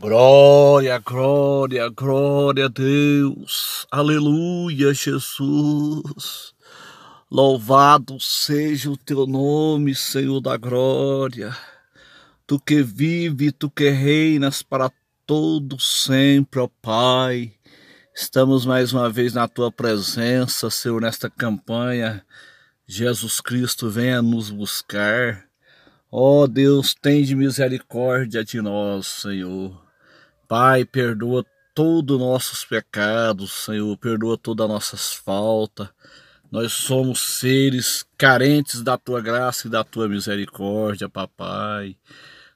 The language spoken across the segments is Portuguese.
Glória, glória, glória a Deus. Aleluia, Jesus. Louvado seja o teu nome, Senhor da glória. Tu que vive, tu que reinas para todo sempre, ó Pai. Estamos mais uma vez na tua presença, Senhor, nesta campanha. Jesus Cristo, venha nos buscar. Ó Deus, tem de misericórdia de nós, Senhor. Pai, perdoa todos os nossos pecados, Senhor, perdoa todas as nossas faltas. Nós somos seres carentes da tua graça e da tua misericórdia, papai.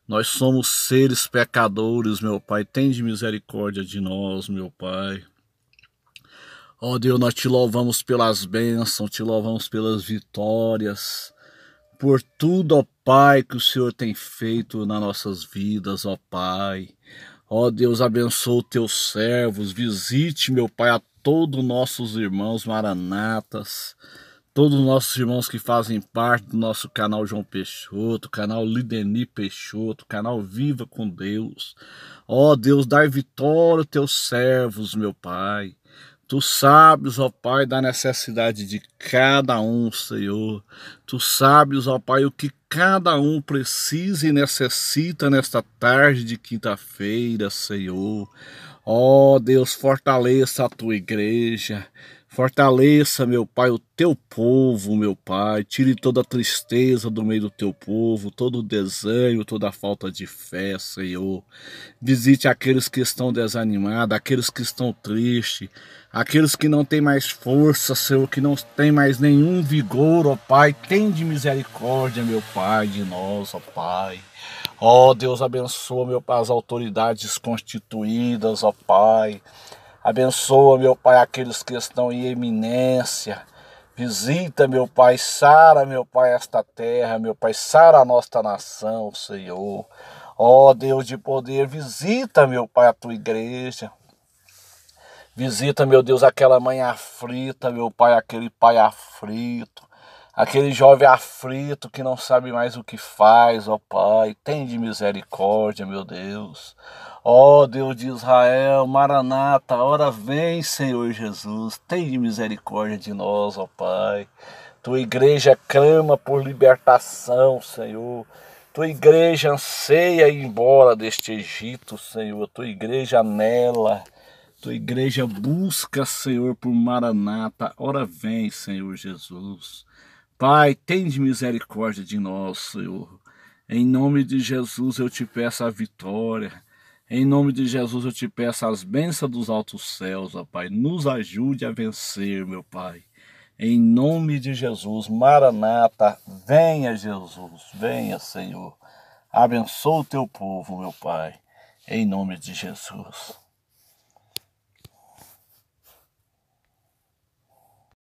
Nós somos seres pecadores, meu pai. Tende misericórdia de nós, meu pai. Ó oh, Deus, nós te louvamos pelas bênçãos, te louvamos pelas vitórias, por tudo, ó oh, Pai, que o Senhor tem feito nas nossas vidas, ó oh, Pai. Ó Deus, abençoa teus servos, visite, meu Pai, a todos nossos irmãos maranatas, todos nossos irmãos que fazem parte do nosso canal João Peixoto, canal Lideni Peixoto, canal Viva com Deus. Ó Deus, dar vitória aos teus servos, meu Pai. Tu sabes, ó Pai, da necessidade de cada um, Senhor. Tu sabes, ó Pai, o que cada um precisa e necessita nesta tarde de quinta-feira, Senhor. Ó oh, Deus, fortaleça a tua igreja. Fortaleça, meu Pai, o teu povo, meu Pai. Tire toda a tristeza do meio do teu povo, todo o desânimo, toda a falta de fé, Senhor. Visite aqueles que estão desanimados, aqueles que estão tristes, aqueles que não têm mais força, Senhor, que não têm mais nenhum vigor, ó Pai. Tem de misericórdia, meu Pai, de nós, ó Pai. Ó oh, Deus, abençoa, meu Pai, as autoridades constituídas, ó oh, Pai. Abençoa, meu Pai, aqueles que estão em eminência. Visita, meu Pai, sara, meu Pai, esta terra, meu Pai, sara a nossa nação, Senhor. Ó oh, Deus de poder, visita, meu Pai, a tua igreja. Visita, meu Deus, aquela mãe aflita, meu Pai, aquele pai aflito aquele jovem aflito que não sabe mais o que faz, ó Pai, tem de misericórdia, meu Deus. Ó Deus de Israel, Maranata, hora vem, Senhor Jesus, tem de misericórdia de nós, ó Pai. Tua igreja clama por libertação, Senhor. Tua igreja anseia ir embora deste Egito, Senhor. Tua igreja nela. Tua igreja busca, Senhor, por Maranata. Ora vem, Senhor Jesus. Pai, tende misericórdia de nós, Senhor. Em nome de Jesus eu te peço a vitória. Em nome de Jesus eu te peço as bênçãos dos altos céus, ó Pai. Nos ajude a vencer, meu Pai. Em nome de Jesus, Maranata, venha Jesus, venha Senhor. Abençoa o teu povo, meu Pai. Em nome de Jesus.